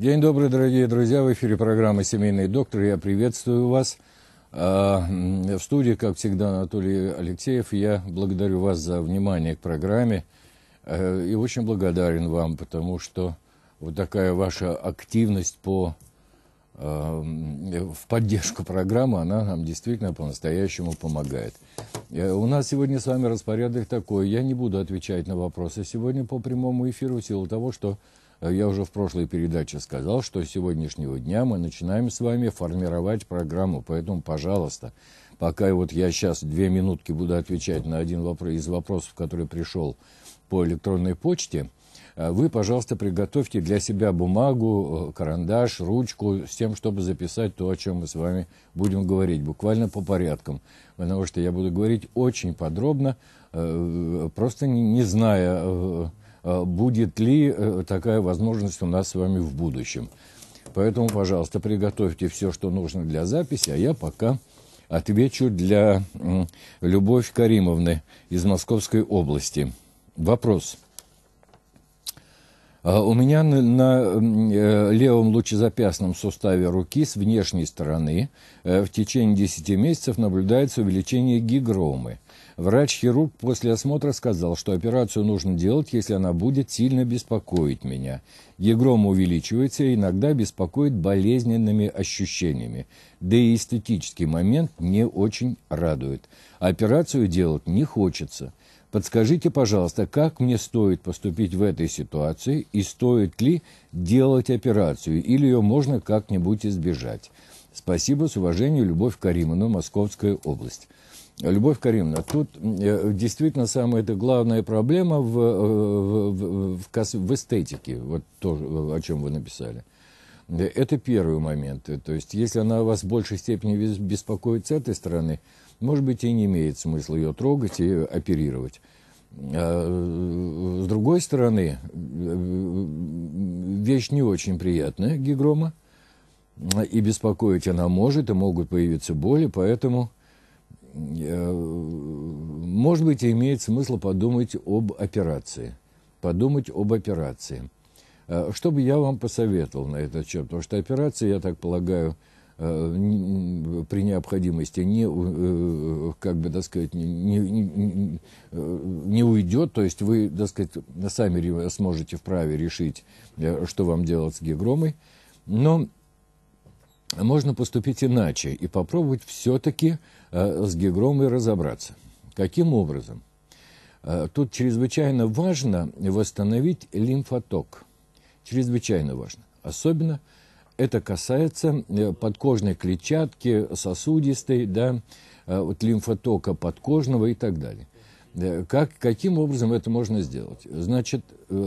День добрый, дорогие друзья. В эфире программа «Семейный доктор». Я приветствую вас. А, в студии, как всегда, Анатолий Алексеев. Я благодарю вас за внимание к программе. Э, и очень благодарен вам, потому что вот такая ваша активность по, а, в поддержку программы, она нам действительно по-настоящему помогает. Э, у нас сегодня с вами распорядок такой. Я не буду отвечать на вопросы сегодня по прямому эфиру в силу того, что я уже в прошлой передаче сказал, что с сегодняшнего дня мы начинаем с вами формировать программу, поэтому, пожалуйста, пока вот я сейчас две минутки буду отвечать на один вопрос, из вопросов, который пришел по электронной почте, а вы, пожалуйста, приготовьте для себя бумагу, э, карандаш, ручку с тем, чтобы записать то, о чем мы с вами будем говорить, буквально по порядкам, потому что я буду говорить очень подробно, э, э, просто не, не зная Э, будет ли э, такая возможность у нас с вами в будущем. Поэтому, пожалуйста, приготовьте все, что нужно для записи, а я пока отвечу для Любовь Каримовны из Московской области. Вопрос. А, у меня на, на э, левом лучезапястном суставе руки с внешней стороны в течение 10 месяцев наблюдается увеличение гигромы – Врач-хирург после осмотра сказал, что операцию нужно делать, если она будет сильно беспокоить меня. Егрома увеличивается и иногда беспокоит болезненными ощущениями. Да и эстетический момент не очень радует. Операцию делать не хочется. Подскажите, пожалуйста, как мне стоит поступить в этой ситуации и стоит ли делать операцию или ее можно как-нибудь избежать? Спасибо, с уважением, Любовь Каримовна, Московская область. Любовь Каримовна, тут э, действительно самая это главная проблема в, э, в, в, в, эстетике, вот то, э, о чем вы написали. Это первый момент. То есть, если она вас в большей степени беспокоит с этой стороны, может быть, и не имеет смысла ее трогать и оперировать. А, с другой стороны, вещь не очень приятная, гигрома, и беспокоить она может, и могут появиться боли, поэтому Э, может быть, имеет смысл подумать об операции. Подумать об операции. Э, что бы я вам посоветовал на этот счет? Потому что операции, я так полагаю, э, при необходимости не, как бы, так сказать, не, не, не уйдет, то есть вы, так сказать, сами сможете вправе решить, что вам делать с гигромой, но можно поступить иначе и попробовать все-таки э, с гигромой разобраться. Каким образом? Э, тут чрезвычайно важно восстановить лимфоток. Чрезвычайно важно. Особенно это касается э, подкожной клетчатки, сосудистой, да, вот лимфотока подкожного и так далее. Как, каким образом это можно сделать? Значит,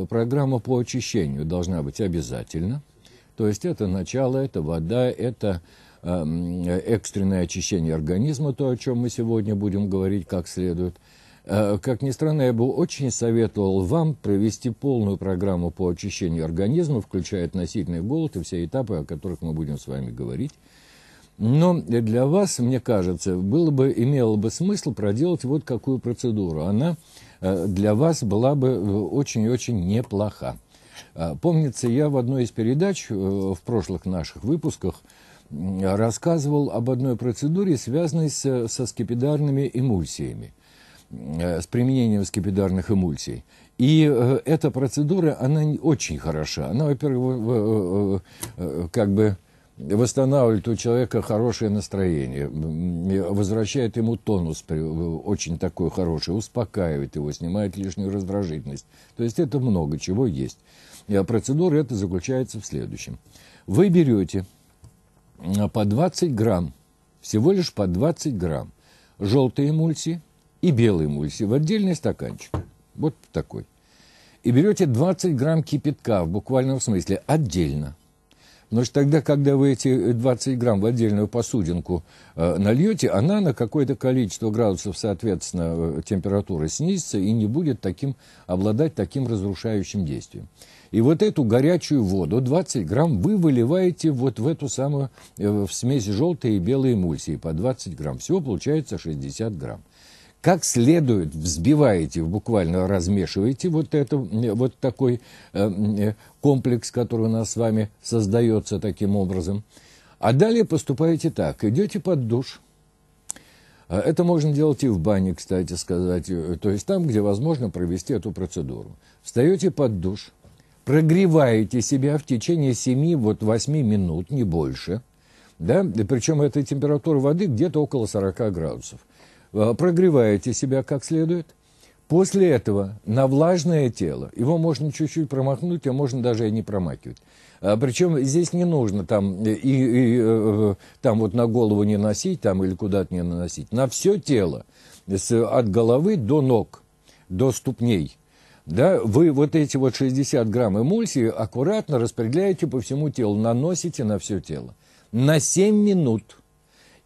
программа по очищению должна быть обязательно – то есть это начало, это вода, это эм, экстренное очищение организма, то, о чем мы сегодня будем говорить как следует. Э, как ни странно, я бы очень советовал вам провести полную программу по очищению организма, включая относительный голод и все этапы, о которых мы будем с вами говорить. Но для вас, мне кажется, было бы, имело бы смысл проделать вот какую процедуру. Она э, для вас была бы э, очень очень неплоха. А, помнится, я в одной из передач э, в прошлых наших выпусках рассказывал об одной процедуре, связанной со, со скипидарными эмульсиями, э, с применением скипидарных эмульсий. И э, эта процедура, она очень хороша. Она, во-первых, как бы восстанавливает у человека хорошее настроение, возвращает ему тонус очень такой хороший, успокаивает его, снимает лишнюю раздражительность. То есть это много чего есть. Процедура это заключается в следующем. Вы берете э, по 20 грамм, всего лишь по 20 грамм желтой эмульсии и белой эмульсии в отдельный стаканчик. Вот такой. И берете 20 грамм кипятка в буквальном смысле отдельно – Потому что тогда, когда вы эти 20 грамм в отдельную посудинку э, нальете, она на какое-то количество градусов, соответственно, э, температуры снизится и не будет таким, обладать таким разрушающим действием. И вот эту горячую воду, 20 грамм, вы выливаете вот в эту самую, э, в смесь желтой и белой эмульсии по 20 грамм. Всего получается 60 грамм как следует взбиваете, буквально размешиваете вот, это, э, вот такой э, э, комплекс, который у нас с вами создается таким образом. А далее поступаете так, идете под душ. А это можно делать и в бане, кстати сказать, то есть там, где возможно провести эту процедуру. Встаете под душ, прогреваете себя в течение 7-8 вот, минут, не больше – да, причем эта температура воды где-то около 40 градусов. Э, прогреваете себя как следует. После этого на влажное тело, его можно чуть-чуть промахнуть, а можно даже и не промакивать. А, Причем здесь не нужно там, э, и, и, э, там вот на голову не носить там, или куда-то не наносить. На все тело, от головы до ног, до ступней – да, вы вот эти вот 60 грамм эмульсии аккуратно распределяете по всему телу, наносите на все тело. На 7 минут –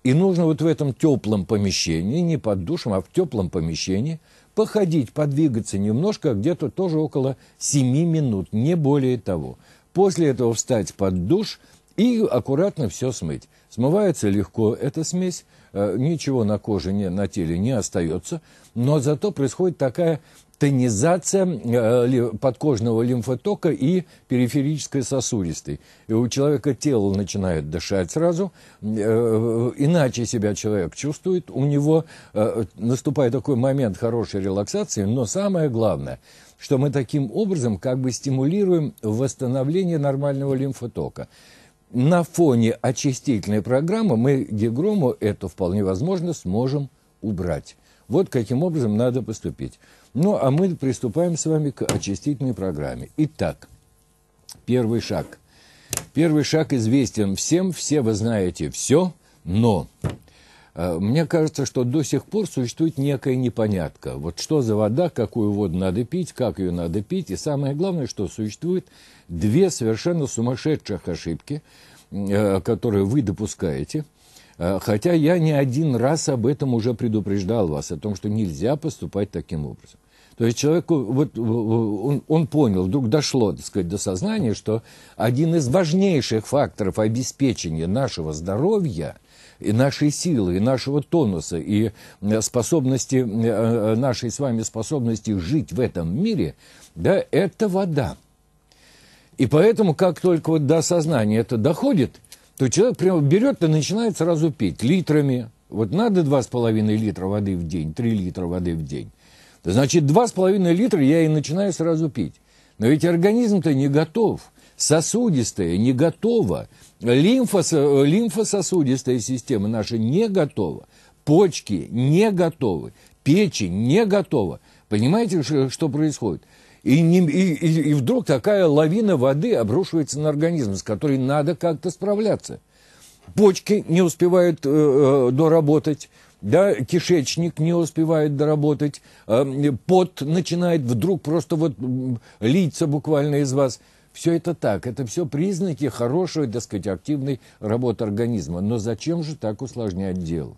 и нужно вот в этом теплом помещении, не под душем, а в теплом помещении, походить, подвигаться немножко, где-то тоже около 7 минут, не более того. После этого встать под душ и аккуратно все смыть. Смывается легко эта смесь, э, ничего на коже, не, на теле не остается, но зато происходит такая тонизация э, подкожного лимфотока и периферической сосудистой. И у человека тело начинает дышать сразу, э, э, иначе себя человек чувствует, у него наступает такой момент хорошей релаксации, но самое главное, что мы таким образом как бы стимулируем восстановление нормального лимфотока на фоне очистительной программы мы гигрому это вполне возможно сможем убрать. Вот каким образом надо поступить. Ну, а мы приступаем с вами к очистительной программе. Итак, первый шаг. Первый шаг известен всем, все вы знаете все, но э, мне кажется, что до сих пор существует некая непонятка. Вот что за вода, какую воду надо пить, как ее надо пить. И самое главное, что существует две совершенно сумасшедших ошибки, э, которые вы допускаете – Э, хотя я не один раз об этом уже предупреждал вас, о том, что нельзя поступать таким образом. То есть человеку, вот он, он понял, вдруг дошло, так сказать, до сознания, что один из важнейших факторов обеспечения нашего здоровья и нашей силы, и нашего тонуса, и э, способности, э, нашей с вами способности жить в этом мире, да, это вода. И поэтому, как только вот до сознания это доходит – то человек прямо берет и начинает сразу пить литрами. Вот надо два с половиной литра воды в день, три литра воды в день. Значит, два с половиной литра я и начинаю сразу пить. Но ведь организм-то не готов. Сосудистая не готова. Лимфо, э, лимфососудистая система наша не готова. Почки не готовы. Печень не готова. Понимаете, что происходит? И, не, и, и, и вдруг такая лавина воды обрушивается на организм, с которой надо как-то справляться. Почки не успевают э, э доработать, да, кишечник не успевает доработать, э, пот начинает вдруг просто вот литься буквально из вас. Все это так, это все признаки хорошей, так сказать, активной работы организма. Но зачем же так усложнять дело?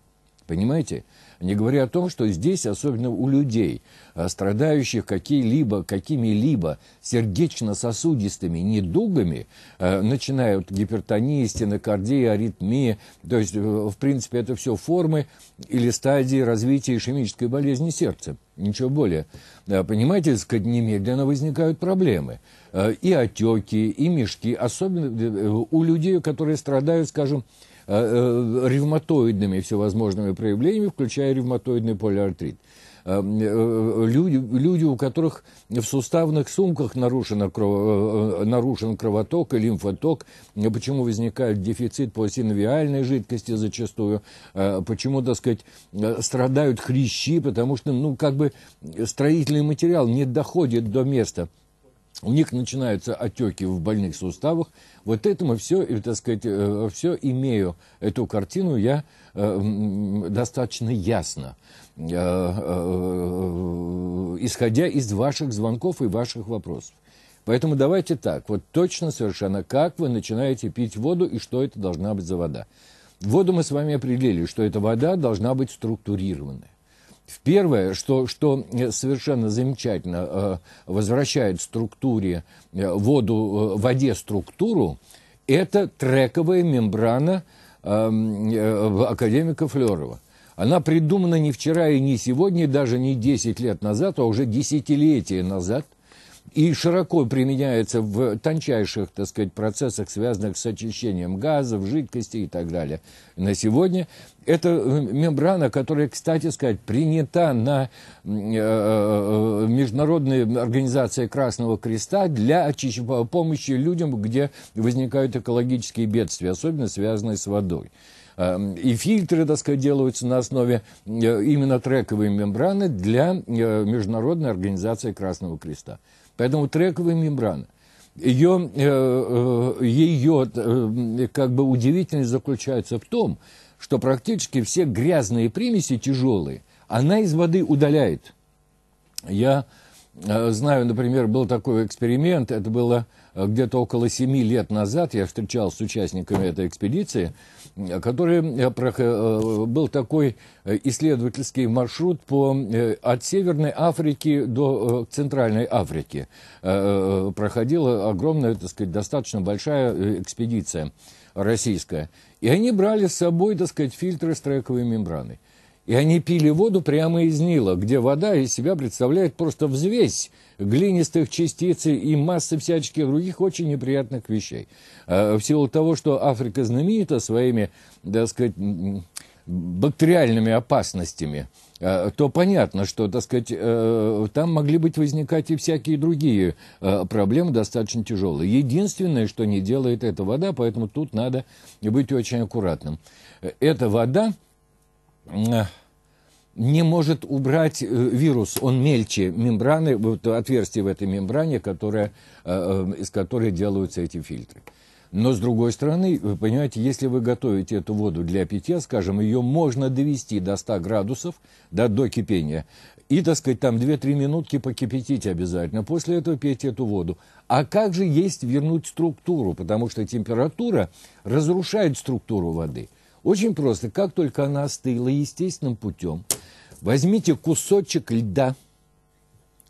понимаете? Не говоря о том, что здесь, особенно у людей, э, страдающих какие-либо, какими-либо сердечно-сосудистыми недугами, э, начиная от гипертонии, стенокардии, аритмии, то есть, э, в принципе, это все формы или стадии развития ишемической болезни сердца ничего более. Понимаете, сказать, немедленно возникают проблемы. И отеки, и мешки, особенно у людей, которые страдают, скажем, Э, э, ревматоидными всевозможными проявлениями, включая ревматоидный полиартрит э, люди, люди, у которых в суставных сумках нарушена нарушен кровоток и лимфоток, почему возникает дефицит по жидкости зачастую, почему, так сказать, страдают хрящи, потому что, ну, как бы строительный материал не доходит до места у них начинаются отеки в больных суставах. Вот этому все, э, так сказать, э, все имею эту картину, я э, достаточно ясно, исходя из ваших звонков и ваших вопросов. Поэтому давайте так, вот точно совершенно, как вы начинаете пить воду и что это должна быть за вода. Воду мы с вами определили, что эта вода должна быть структурированная. В Первое, что, что э, совершенно замечательно э, возвращает структуре э, воду, воде структуру, это трековая мембрана эм, академика Флерова. Она придумана не вчера и не сегодня, даже не 10 лет назад, а уже десятилетия назад – и широко применяется в тончайших, так сказать, процессах, связанных с очищением газов, жидкостей и так далее. На сегодня это э, мембрана, которая, кстати сказать, принята на э, э, международные организации Красного Креста для помощи людям, где возникают экологические бедствия, особенно связанные с водой и фильтры, так сказать, делаются на основе именно трековой мембраны для Международной организации Красного Креста. Поэтому трековая мембрана. Ее, э, э, ее э, как бы удивительность заключается в том, что практически все грязные примеси тяжелые, она из воды удаляет. Я знаю, например, был такой эксперимент, это было Э, где-то около семи лет назад я встречался с участниками этой экспедиции, э, который э, был такой исследовательский маршрут по, от Северной Африки до Центральной Африки. Проходила огромная, так сказать, достаточно большая экспедиция российская. И они брали с собой, так сказать, фильтры с трековой мембраны, И они пили воду прямо из Нила, где вода из себя представляет просто взвесь глинистых частиц и массы всяческих других очень неприятных вещей. А, в силу того, что Африка знаменита своими, так сказать, бактериальными опасностями, а, то понятно, что, так сказать, э, там могли быть возникать и всякие другие э, проблемы достаточно тяжелые. Единственное, что не делает, это вода, поэтому тут надо быть очень аккуратным. Э, эта вода не может убрать э, вирус, он мельче мембраны, вот отверстие в этой мембране, которое, э, э, из которой делаются эти фильтры. Но с другой стороны, вы понимаете, если вы готовите эту воду для питья, скажем, ее можно довести до 100 градусов, да, до кипения, и, так сказать, там 2-3 минутки покипятить обязательно, после этого пить эту воду. А как же есть вернуть структуру, потому что температура разрушает структуру воды. Очень просто, как только она остыла естественным путем – Возьмите кусочек льда,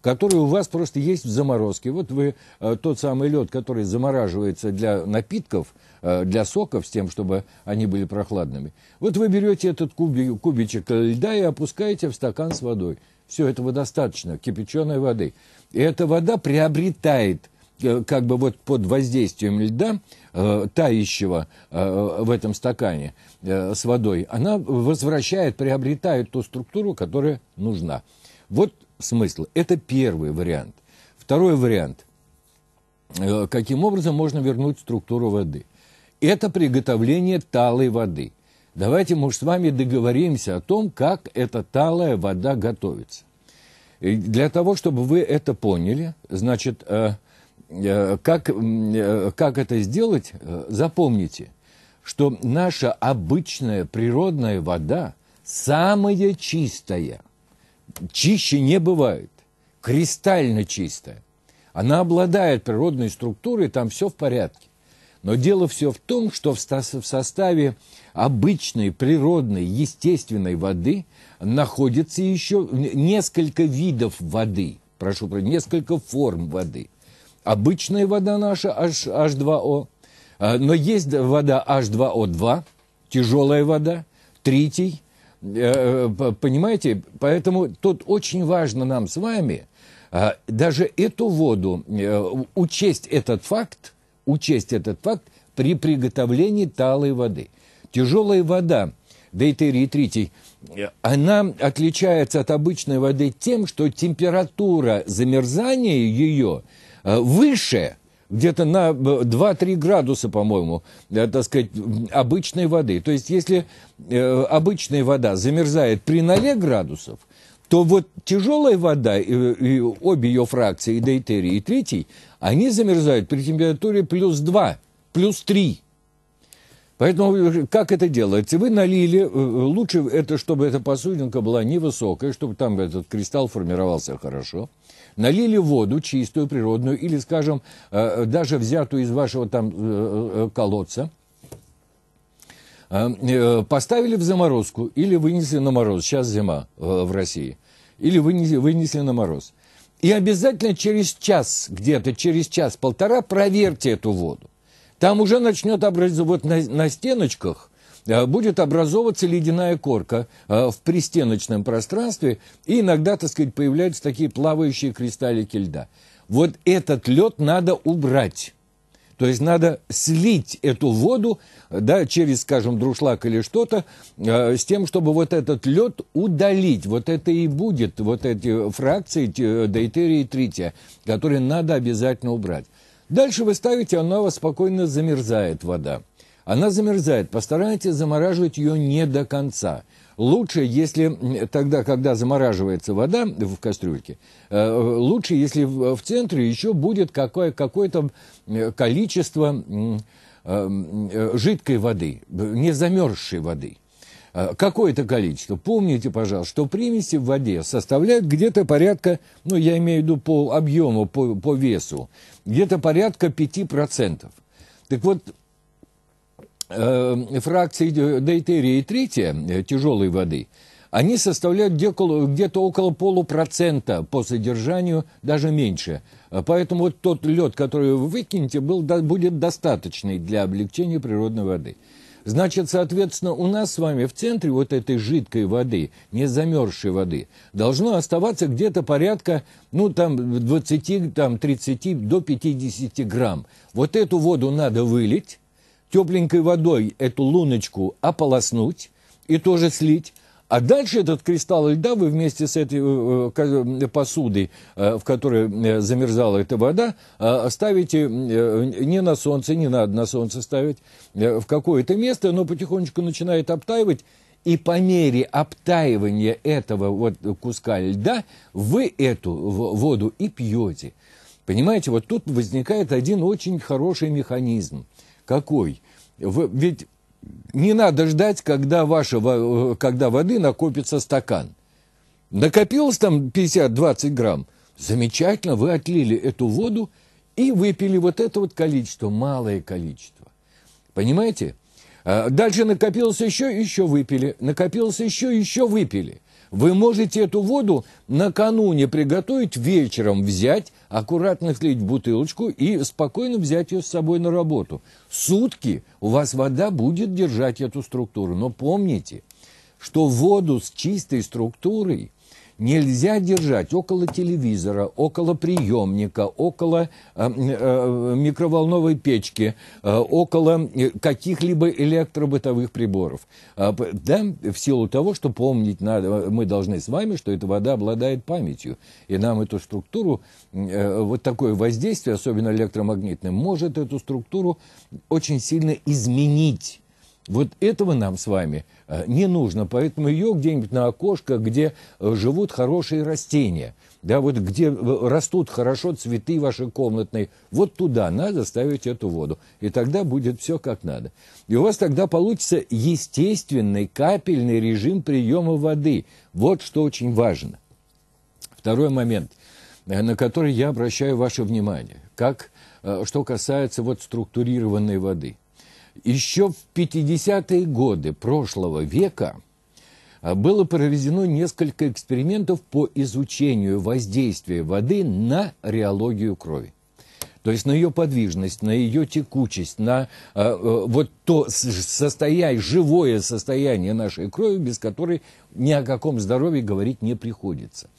который у вас просто есть в заморозке. Вот вы э, тот самый лед, который замораживается для напитков, э, для соков, с тем, чтобы они были прохладными. Вот вы берете этот куби, кубичек льда и опускаете в стакан с водой. Все, этого достаточно, кипяченой воды. И эта вода приобретает Э, как бы вот под воздействием льда, э, тающего э, в этом стакане с водой, она возвращает, приобретает ту структуру, которая нужна. Вот смысл. Это первый вариант. Второй вариант. Каким образом можно вернуть структуру воды? Это приготовление талой воды. Давайте, мы с вами договоримся о том, как эта талая вода готовится. И для того, чтобы вы это поняли, значит, Э, как, э, как это сделать? Э, запомните, что наша обычная природная вода самая чистая. Чище не бывает. Кристально чистая. Она обладает природной структурой, там все в порядке. Но дело все в том, что в составе обычной, природной, естественной воды находится еще несколько видов воды, прошу прощения, несколько форм воды – обычная вода наша H2O, а, но есть вода H2O2, тяжелая вода, третий, э, понимаете, поэтому тут очень важно нам с вами а, даже эту воду, э, учесть этот факт, учесть этот факт при приготовлении талой воды. Тяжелая вода, дейтерий третий, э, она отличается от обычной воды тем, что температура замерзания ее – Э, выше, где-то на 2-3 э, градуса, по-моему, э, так сказать, обычной воды. То есть, если обычная вода замерзает при 0 градусов, то вот тяжелая вода, и, и обе ее фракции, и дейтерий, и третий, они замерзают при температуре плюс 2, плюс 3. Поэтому как это делается? Вы налили, э, лучше это, чтобы эта посудинка была невысокая, чтобы там этот кристалл формировался хорошо. Налили воду чистую, природную, или, скажем, э, даже взятую из вашего там э, колодца, эм, поставили в заморозку или вынесли на мороз, сейчас зима в России, или вынесли, вынесли на мороз. И обязательно через час, где-то через час-полтора проверьте эту воду. Там уже начнет образовываться вот на, на стеночках э, будет образовываться ледяная корка э, в пристеночном пространстве, и иногда, так сказать, появляются такие плавающие кристаллики льда. Вот этот лед надо убрать. То есть надо слить эту воду да, через, скажем, друшлак или что-то, э, с тем, чтобы вот этот лед удалить. Вот это и будет, вот эти фракции, дейтерия и трития, которые надо обязательно убрать. Дальше вы ставите, она у вас спокойно замерзает, вода. Она замерзает, постарайтесь замораживать ее не до конца. Лучше, если тогда, когда замораживается вода в кастрюльке, э, лучше, если в центре еще будет какое- какое-то количество э, э, жидкой воды, не замерзшей воды. Э, какое-то количество. Помните, пожалуйста, что примеси в воде составляют где-то порядка, ну, я имею в виду по объему, по, по весу, где-то порядка 5%. Так вот, э, фракции э, дейтерия и третья э, тяжелой воды, они составляют где-то около полупроцента по содержанию, даже меньше. Поэтому вот тот лед, который вы выкинете, был, будет достаточный для облегчения природной воды. Значит, соответственно, у нас с вами в центре вот этой жидкой воды, не замерзшей воды, должно оставаться где-то порядка, ну, там, 20, там, 30 до 50 грамм. Вот эту воду надо вылить, тепленькой водой эту луночку ополоснуть и тоже слить. А дальше этот кристалл льда вы вместе с этой э, э, э, посудой, в которой замерзала эта вода, ставите не на солнце, не надо на солнце ставить, в какое-то место, но потихонечку начинает обтаивать. И по мере обтаивания этого вот куска льда вы эту воду и пьете. Понимаете, вот тут возникает один очень хороший механизм. Какой? Вы, ведь не надо ждать, когда, ваша, э, когда воды накопится стакан. Накопилось там 50-20 грамм. Замечательно, вы отлили эту воду и выпили вот это вот количество, малое количество. Понимаете? А, дальше накопилось еще, еще выпили. Накопилось еще, еще выпили. Вы можете эту воду накануне приготовить, вечером взять, аккуратно слить в бутылочку и спокойно взять ее с собой на работу. Сутки у вас вода будет держать эту структуру. Но помните, что воду с чистой структурой – нельзя держать около телевизора, около приемника, около э, э, микроволновой печки, э, около каких-либо электробытовых приборов. А, да, в силу того, что помнить надо, мы должны с вами, что эта вода обладает памятью. И нам эту структуру, вот такое воздействие, особенно электромагнитное, может эту структуру очень сильно изменить вот этого нам с вами э, не нужно, поэтому ее где-нибудь на окошко, где э, живут хорошие растения, да, вот где э, растут хорошо цветы ваши комнатные, вот туда надо ставить эту воду, и тогда будет все как надо. И у вас тогда получится естественный капельный режим приема воды, вот что очень важно. Второй момент, на который я обращаю ваше внимание, как, что касается вот структурированной воды – еще в 50-е годы прошлого века а, было проведено несколько экспериментов по изучению воздействия воды на реологию крови. То есть на ее подвижность, на ее текучесть, на а, э, вот то состояние, живое состояние нашей крови, без которой ни о каком здоровье говорить не приходится.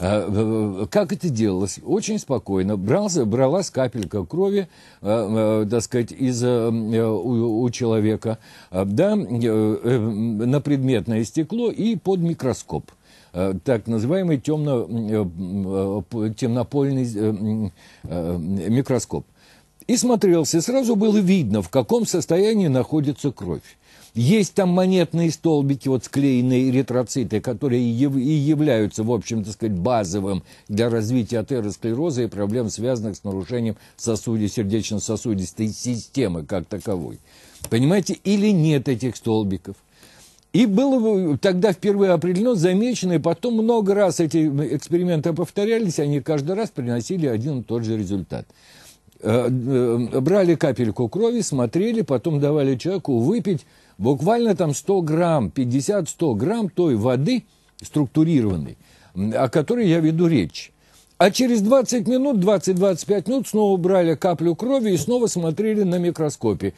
А, как это делалось? Очень спокойно. Брался, бралась капелька крови, а, а, так сказать, из, э, э, у, у человека да, э, на предметное стекло и под микроскоп так называемый темно, темнопольный микроскоп. И смотрелся, сразу было видно, в каком состоянии находится кровь. Есть там монетные столбики, вот склеенные эритроциты, которые и являются, в общем, так сказать, базовым для развития атеросклероза и проблем, связанных с нарушением сосуде, сердечно-сосудистой системы как таковой. Понимаете, или нет этих столбиков. И было тогда впервые определено, замечено, и потом много раз эти эксперименты повторялись, они каждый раз приносили один и тот же результат. Э, э, брали капельку крови, смотрели, потом давали человеку выпить буквально там 100 грамм, 50-100 грамм той воды структурированной, о которой я веду речь. А через 20 минут, 20-25 минут снова брали каплю крови и снова смотрели на микроскопе.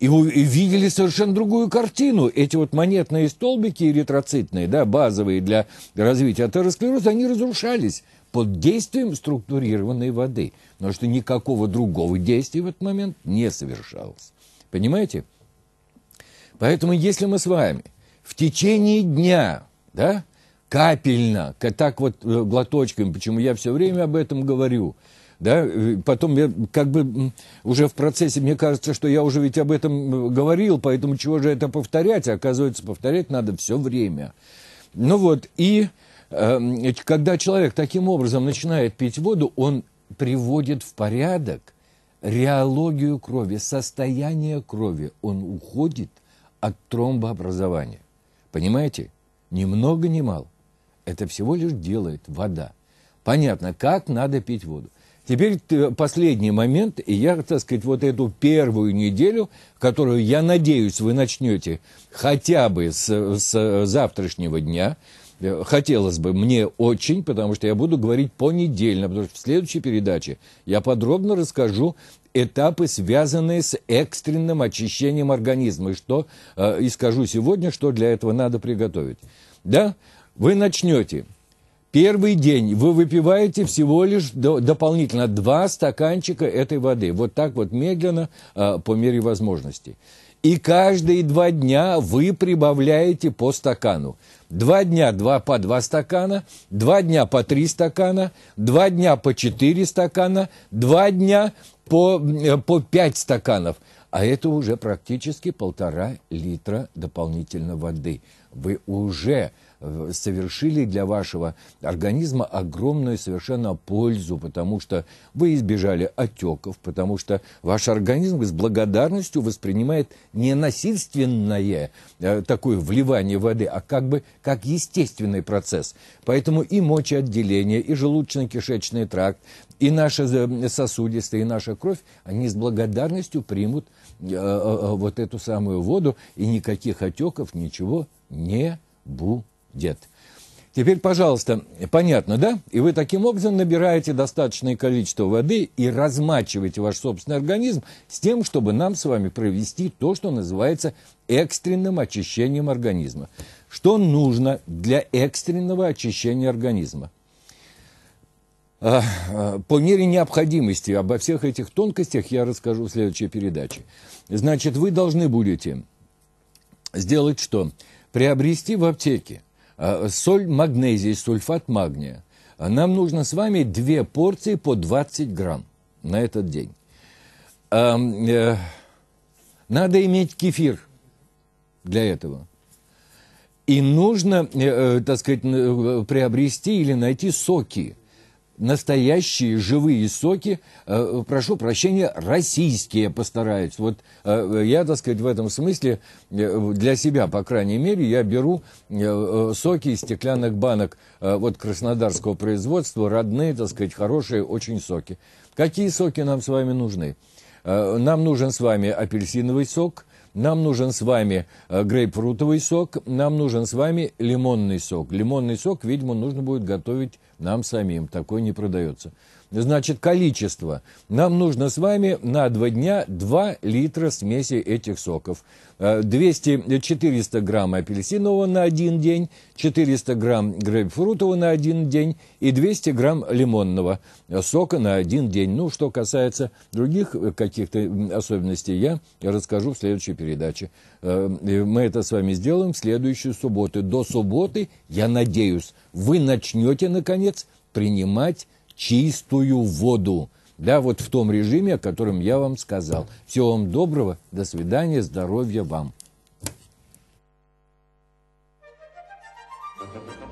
И, и видели совершенно другую картину. Эти вот монетные столбики эритроцитные, да, базовые для развития атеросклероза, они разрушались под действием структурированной воды. Потому что никакого другого действия в этот момент не совершалось. Понимаете? Поэтому если мы с вами в течение дня, да, капельно, так вот э, глоточками, почему я все время об этом говорю, да, э, потом я как бы уже в процессе, мне кажется, что я уже ведь об этом э, говорил, поэтому чего же это повторять, а оказывается, повторять надо все время. Ну вот, и э, когда человек таким образом начинает пить воду, он приводит в порядок реологию крови, состояние крови, он уходит от тромбообразования. Понимаете? Ни много, ни мало. Это всего лишь делает вода. Понятно, как надо пить воду. Теперь э, последний момент, и я, так сказать, вот эту первую неделю, которую, я надеюсь, вы начнете хотя бы с, с завтрашнего дня – Э, хотелось бы, мне очень, потому что я буду говорить понедельно, потому что в следующей передаче я подробно расскажу этапы, связанные с экстренным очищением организма, и, что, э, и скажу сегодня, что для этого надо приготовить. Да? Вы начнете. Первый день вы выпиваете всего лишь до, дополнительно два стаканчика этой воды. Вот так вот медленно, э, по мере возможности. И каждые два дня вы прибавляете по стакану. Два дня два по два стакана, два дня по три стакана, два дня по четыре стакана, два дня по, э, по пять стаканов. А это уже практически полтора литра дополнительно воды. Вы уже совершили для вашего организма огромную совершенно пользу, потому что вы избежали отеков, потому что ваш организм с благодарностью воспринимает не насильственное э, такое вливание воды, а как бы как естественный процесс. Поэтому и мочеотделение, и желудочно-кишечный тракт, и наши сосудистые, и наша кровь, они с благодарностью примут э, э, э, вот эту самую воду, и никаких отеков, ничего не будет дед. Теперь, пожалуйста, понятно, да? И вы таким образом набираете достаточное количество воды и размачиваете ваш собственный организм с тем, чтобы нам с вами провести то, что называется экстренным очищением организма. Что нужно для экстренного очищения организма? А, а, по мере необходимости обо всех этих тонкостях я расскажу в следующей передаче. Значит, вы должны будете сделать что? Приобрести в аптеке а, соль магнезии, сульфат магния. А нам нужно с вами две порции по 20 грамм на этот день. Э, надо иметь кефир для этого. И нужно, э, э, так сказать, приобрести или найти соки – настоящие живые соки, э, прошу прощения, российские постараются. Вот э, я, так сказать, в этом смысле, э, для себя, по крайней мере, я беру э, э, соки из стеклянных банок э, вот краснодарского производства, родные, так сказать, хорошие очень соки. Какие соки нам с вами нужны? Нам нужен с вами апельсиновый сок – нам нужен с вами грейпфрутовый сок, нам нужен с вами лимонный сок. Лимонный сок, видимо, нужно будет готовить нам самим такой не продается. Значит, количество. Нам нужно с вами на два дня 2 литра смеси этих соков. 200-400 э, грамм апельсинового на один день, 400 грамм грейпфрутового на один день и 200 грамм лимонного сока на один день. Ну, что касается других э, каких-то особенностей, я расскажу в следующей передаче. Э, мы это с вами сделаем в следующую субботу. До субботы, я надеюсь, вы начнете, наконец, принимать чистую воду. Да, вот в том режиме, о котором я вам сказал. Всего вам доброго, до свидания, здоровья вам. Thank you.